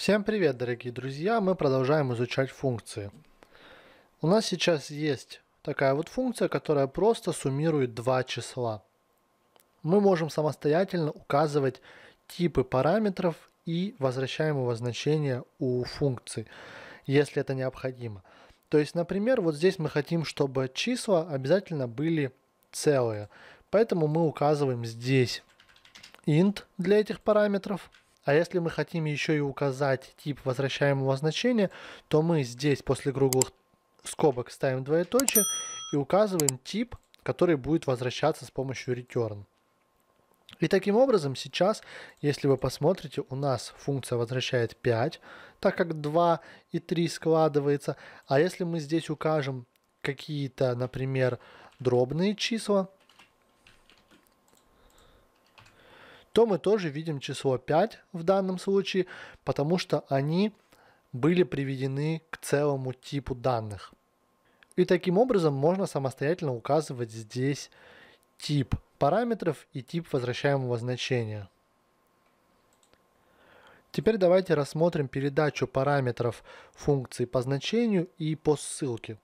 Всем привет, дорогие друзья! Мы продолжаем изучать функции. У нас сейчас есть такая вот функция, которая просто суммирует два числа. Мы можем самостоятельно указывать типы параметров и возвращаемого значения у функции, если это необходимо. То есть, например, вот здесь мы хотим, чтобы числа обязательно были целые. Поэтому мы указываем здесь int для этих параметров – а если мы хотим еще и указать тип возвращаемого значения, то мы здесь после круглых скобок ставим двоеточие и указываем тип, который будет возвращаться с помощью return. И таким образом сейчас, если вы посмотрите, у нас функция возвращает 5, так как 2 и 3 складывается. А если мы здесь укажем какие-то, например, дробные числа, то мы тоже видим число 5 в данном случае, потому что они были приведены к целому типу данных. И таким образом можно самостоятельно указывать здесь тип параметров и тип возвращаемого значения. Теперь давайте рассмотрим передачу параметров функции по значению и по ссылке.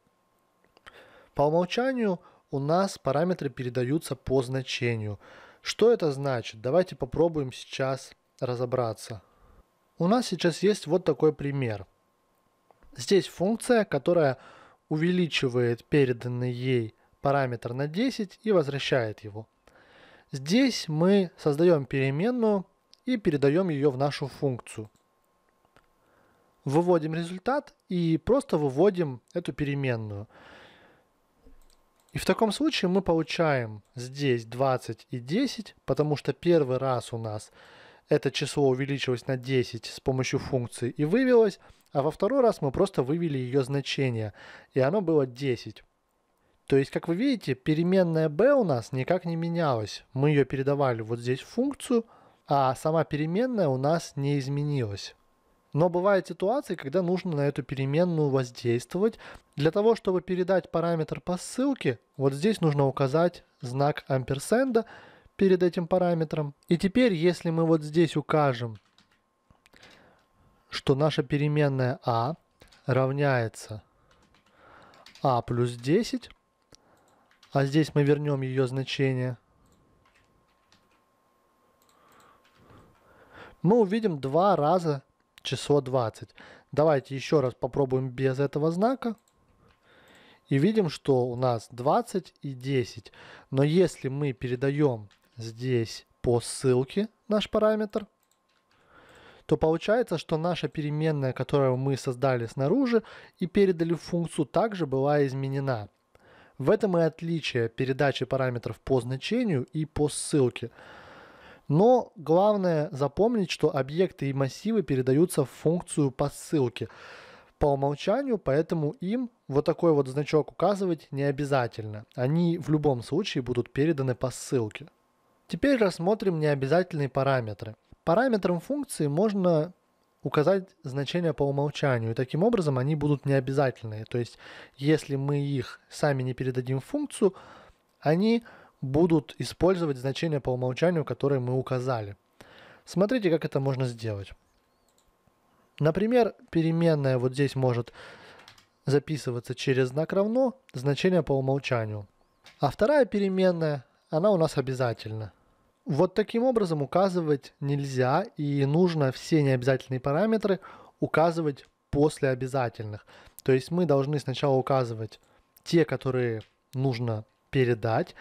По умолчанию у нас параметры передаются по значению – что это значит? Давайте попробуем сейчас разобраться. У нас сейчас есть вот такой пример. Здесь функция, которая увеличивает переданный ей параметр на 10 и возвращает его. Здесь мы создаем переменную и передаем ее в нашу функцию. Выводим результат и просто выводим эту переменную. И в таком случае мы получаем здесь 20 и 10, потому что первый раз у нас это число увеличилось на 10 с помощью функции и вывелось, а во второй раз мы просто вывели ее значение, и оно было 10. То есть, как вы видите, переменная b у нас никак не менялась. Мы ее передавали вот здесь в функцию, а сама переменная у нас не изменилась. Но бывают ситуации, когда нужно на эту переменную воздействовать. Для того, чтобы передать параметр по ссылке, вот здесь нужно указать знак амперсенда перед этим параметром. И теперь, если мы вот здесь укажем, что наша переменная а равняется а плюс 10, а здесь мы вернем ее значение, мы увидим два раза число 20. Давайте еще раз попробуем без этого знака. И видим, что у нас 20 и 10. Но если мы передаем здесь по ссылке наш параметр, то получается, что наша переменная, которую мы создали снаружи и передали в функцию, также была изменена. В этом и отличие передачи параметров по значению и по ссылке. Но главное запомнить, что объекты и массивы передаются в функцию по ссылке по умолчанию, поэтому им вот такой вот значок указывать не обязательно. Они в любом случае будут переданы по ссылке. Теперь рассмотрим необязательные параметры. Параметрам функции можно указать значения по умолчанию, и таким образом они будут необязательные. То есть, если мы их сами не передадим в функцию, они будут использовать значения по умолчанию, которые мы указали. Смотрите, как это можно сделать. Например, переменная вот здесь может записываться через знак равно, значение по умолчанию. А вторая переменная, она у нас обязательна. Вот таким образом указывать нельзя и нужно все необязательные параметры указывать после обязательных. То есть мы должны сначала указывать те, которые нужно передать,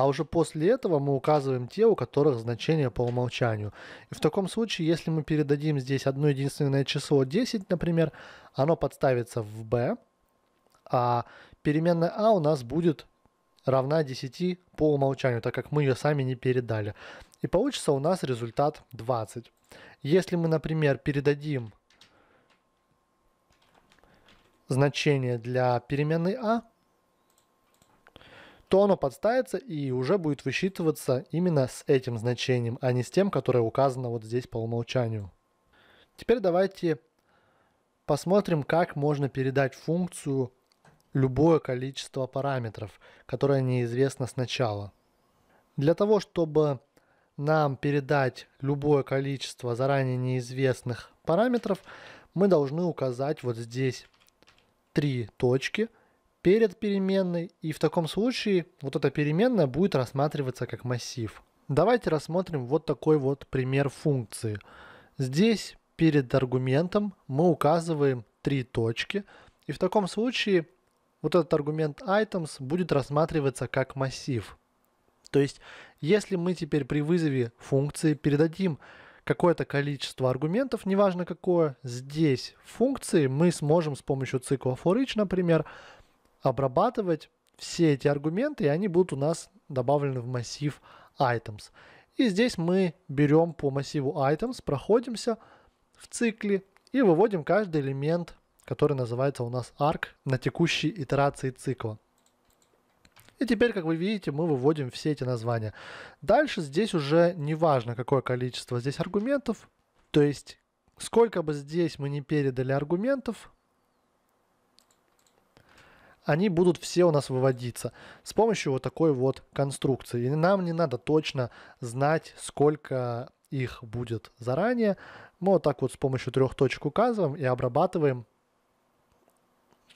а уже после этого мы указываем те, у которых значение по умолчанию. И в таком случае, если мы передадим здесь одно единственное число 10, например, оно подставится в b, а переменная a «а» у нас будет равна 10 по умолчанию, так как мы ее сами не передали. И получится у нас результат 20. Если мы, например, передадим значение для переменной a, «а», то оно подставится и уже будет высчитываться именно с этим значением, а не с тем, которое указано вот здесь по умолчанию. Теперь давайте посмотрим, как можно передать функцию любое количество параметров, которое неизвестно сначала. Для того, чтобы нам передать любое количество заранее неизвестных параметров, мы должны указать вот здесь три точки – перед переменной, и в таком случае вот эта переменная будет рассматриваться как массив. Давайте рассмотрим вот такой вот пример функции. Здесь перед аргументом мы указываем три точки, и в таком случае вот этот аргумент items будет рассматриваться как массив. То есть, если мы теперь при вызове функции передадим какое-то количество аргументов, неважно какое, здесь функции мы сможем с помощью цикла for each, например, обрабатывать все эти аргументы, и они будут у нас добавлены в массив items. И здесь мы берем по массиву items, проходимся в цикле и выводим каждый элемент, который называется у нас arc, на текущей итерации цикла. И теперь, как вы видите, мы выводим все эти названия. Дальше здесь уже не важно, какое количество здесь аргументов, то есть сколько бы здесь мы не передали аргументов, они будут все у нас выводиться с помощью вот такой вот конструкции. И нам не надо точно знать, сколько их будет заранее. Мы вот так вот с помощью трех точек указываем и обрабатываем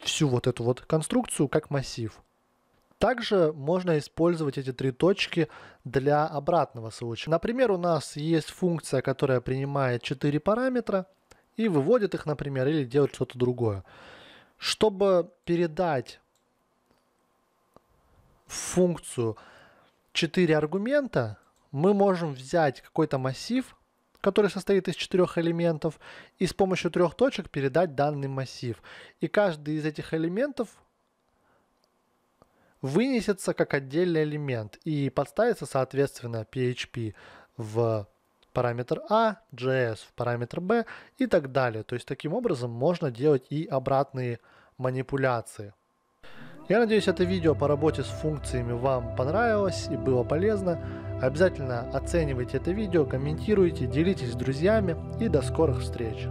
всю вот эту вот конструкцию как массив. Также можно использовать эти три точки для обратного случая. Например, у нас есть функция, которая принимает четыре параметра и выводит их, например, или делает что-то другое. Чтобы передать функцию 4 аргумента, мы можем взять какой-то массив, который состоит из четырех элементов, и с помощью трех точек передать данный массив. И каждый из этих элементов вынесется как отдельный элемент и подставится, соответственно, PHP в параметр А, JS в параметр б и так далее. То есть таким образом можно делать и обратные манипуляции. Я надеюсь, это видео по работе с функциями вам понравилось и было полезно. Обязательно оценивайте это видео, комментируйте, делитесь с друзьями и до скорых встреч!